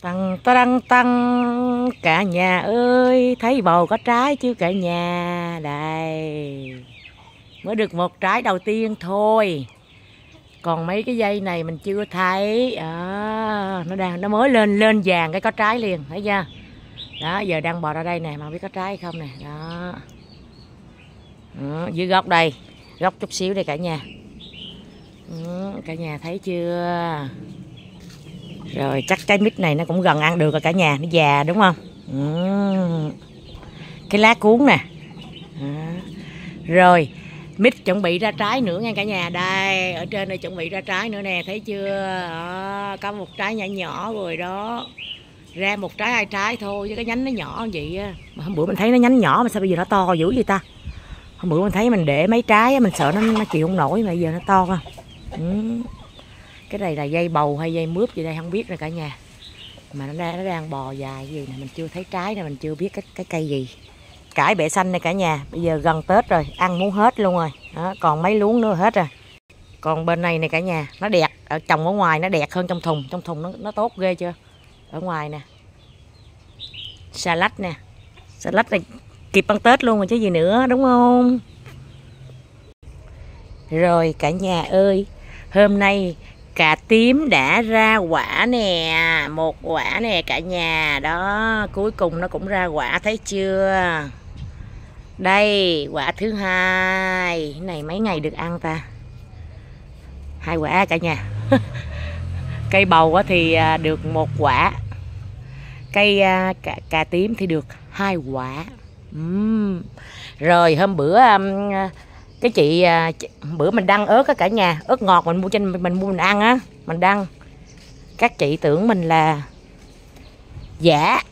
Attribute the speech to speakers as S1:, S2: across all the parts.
S1: Tăng tăng tăng cả nhà ơi Thấy bầu có trái chưa cả nhà Đây Mới được một trái đầu tiên thôi Còn mấy cái dây này mình chưa thấy à, Nó đang nó mới lên lên vàng cái có trái liền Thấy chưa Đó giờ đang bò ra đây nè Mà biết có trái không nè Đó ừ, Dưới góc đây Góc chút xíu đây cả nhà ừ, Cả nhà thấy chưa rồi chắc cái mít này nó cũng gần ăn được rồi cả nhà nó già đúng không ừ. cái lá cuốn nè ừ. rồi mít chuẩn bị ra trái nữa nha cả nhà đây ở trên này chuẩn bị ra trái nữa nè thấy chưa à, có một trái nhỏ nhỏ rồi đó ra một trái hai trái thôi chứ cái nhánh nó nhỏ vậy mà hôm bữa mình thấy nó nhánh nhỏ mà sao bây giờ nó to dữ vậy ta hôm bữa mình thấy mình để mấy trái mình sợ nó, nó chịu không nổi mà giờ nó to không ừ cái này là dây bầu hay dây mướp gì đây không biết rồi cả nhà mà nó đang, nó đang bò dài gì nè mình chưa thấy trái nè mình chưa biết cái cái cây gì cải bẹ xanh này cả nhà bây giờ gần tết rồi ăn muốn hết luôn rồi đó, còn mấy luống nữa hết rồi còn bên này này cả nhà nó đẹp ở trồng ở ngoài nó đẹp hơn trong thùng trong thùng nó, nó tốt ghê chưa ở ngoài nè xà lách nè xà lách này kịp ăn tết luôn rồi chứ gì nữa đúng không rồi cả nhà ơi hôm nay cà tím đã ra quả nè một quả nè cả nhà đó cuối cùng nó cũng ra quả thấy chưa đây quả thứ hai này mấy ngày được ăn ta hai quả cả nhà cây bầu thì à, được một quả cây à, cà, cà tím thì được hai quả uhm. rồi hôm bữa cái à, chị, bữa mình đăng ớt á cả nhà ớt ngọt mình mua trên mình mua mình ăn á mình đăng các chị tưởng mình là giả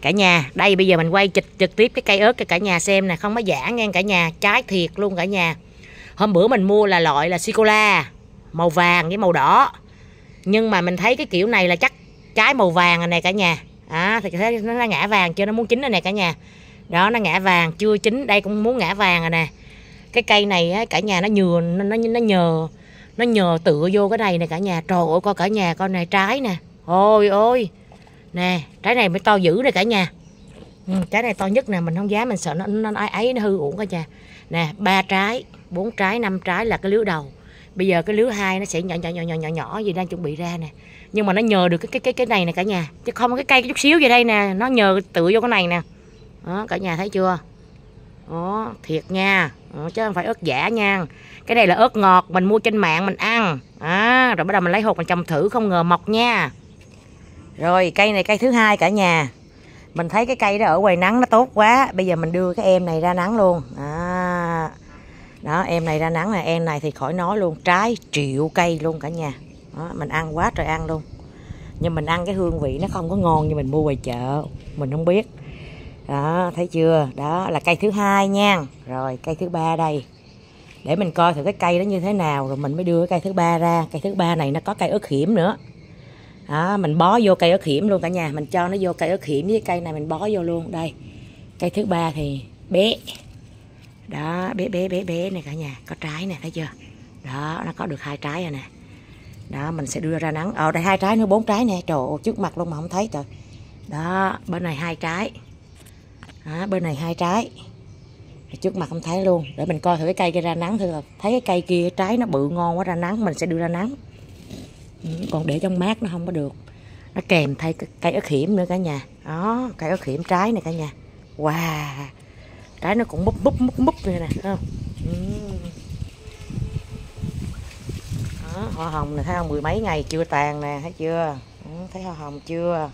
S1: cả nhà đây bây giờ mình quay trực trực tiếp cái cây ớt cho cả nhà xem nè không có giả nghe cả nhà trái thiệt luôn cả nhà hôm bữa mình mua là loại là sicola màu vàng với màu đỏ nhưng mà mình thấy cái kiểu này là chắc trái màu vàng này, này cả nhà à, thì thấy nó ngã vàng chưa nó muốn chín rồi nè cả nhà đó nó ngã vàng chưa chín đây cũng muốn ngã vàng rồi nè cái cây này á, cả nhà nó nhừa nó nó nó nhờ nó nhờ tựa vô cái này nè cả nhà trời ơi coi cả nhà coi này trái nè ôi ôi nè trái này mới to dữ nè cả nhà ừ, trái này to nhất nè mình không dám mình sợ nó nó ấy nó hư uổng cả nhà nè ba trái bốn trái năm trái là cái lứa đầu bây giờ cái lứa hai nó sẽ nhỏ nhỏ nhỏ nhỏ nhỏ nhỏ gì đang chuẩn bị ra nè nhưng mà nó nhờ được cái cái cái cái này nè cả nhà chứ không cái cây chút xíu vậy đây nè nó nhờ tựa vô cái này nè đó cả nhà thấy chưa đó thiệt nha Ờ, chứ không phải ớt giả nha cái này là ớt ngọt mình mua trên mạng mình ăn à, rồi bắt đầu mình lấy hột mình trồng thử không ngờ mọc nha rồi cây này cây thứ hai cả nhà mình thấy cái cây đó ở ngoài nắng nó tốt quá bây giờ mình đưa cái em này ra nắng luôn à. đó em này ra nắng là em này thì khỏi nói luôn trái triệu cây luôn cả nhà đó, mình ăn quá trời ăn luôn nhưng mình ăn cái hương vị nó không có ngon như mình mua ngoài chợ mình không biết đó thấy chưa đó là cây thứ hai nha rồi cây thứ ba đây để mình coi thử cái cây đó như thế nào rồi mình mới đưa cái cây thứ ba ra cây thứ ba này nó có cây ớt hiểm nữa đó, mình bó vô cây ớt hiểm luôn cả nhà mình cho nó vô cây ớt hiểm với cây này mình bó vô luôn đây cây thứ ba thì bé đó bé bé bé bé này cả nhà có trái nè thấy chưa đó nó có được hai trái rồi nè đó mình sẽ đưa ra nắng ở ờ, đây hai trái nữa bốn trái nè trời ơi trước mặt luôn mà không thấy trời đó bên này hai trái đó, bên này hai trái trước mặt không thấy luôn để mình coi thử cái cây kia ra nắng thôi thấy cái cây kia trái nó bự ngon quá ra nắng mình sẽ đưa ra nắng ừ, còn để trong mát nó không có được nó kèm thay cây ớt hiểm nữa cả nhà đó cây ớt hiểm trái này cả nhà wow trái nó cũng búp búp múp múp này nè không ừ. hoa hồng này thấy không mười mấy ngày chưa tàn nè thấy chưa ừ, thấy hoa hồng chưa